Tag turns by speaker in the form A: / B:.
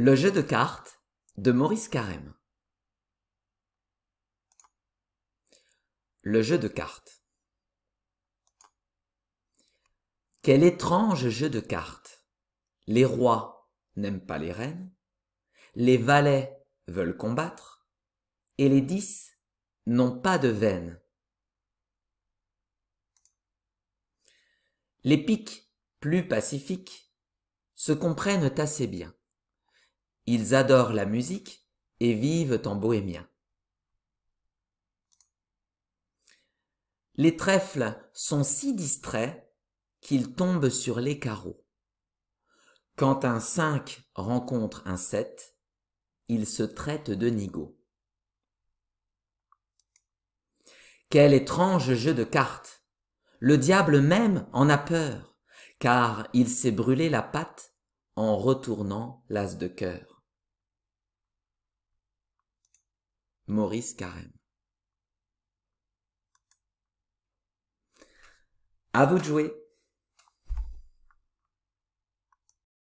A: Le jeu de cartes de Maurice Carême. Le jeu de cartes. Quel étrange jeu de cartes. Les rois n'aiment pas les reines, les valets veulent combattre, et les dix n'ont pas de veine. Les piques, plus pacifiques, se comprennent assez bien. Ils adorent la musique et vivent en bohémien. Les trèfles sont si distraits qu'ils tombent sur les carreaux. Quand un 5 rencontre un 7, il se traite de nigo. Quel étrange jeu de cartes Le diable même en a peur, car il s'est brûlé la patte en retournant l'as de cœur. Maurice Carême. À vous de jouer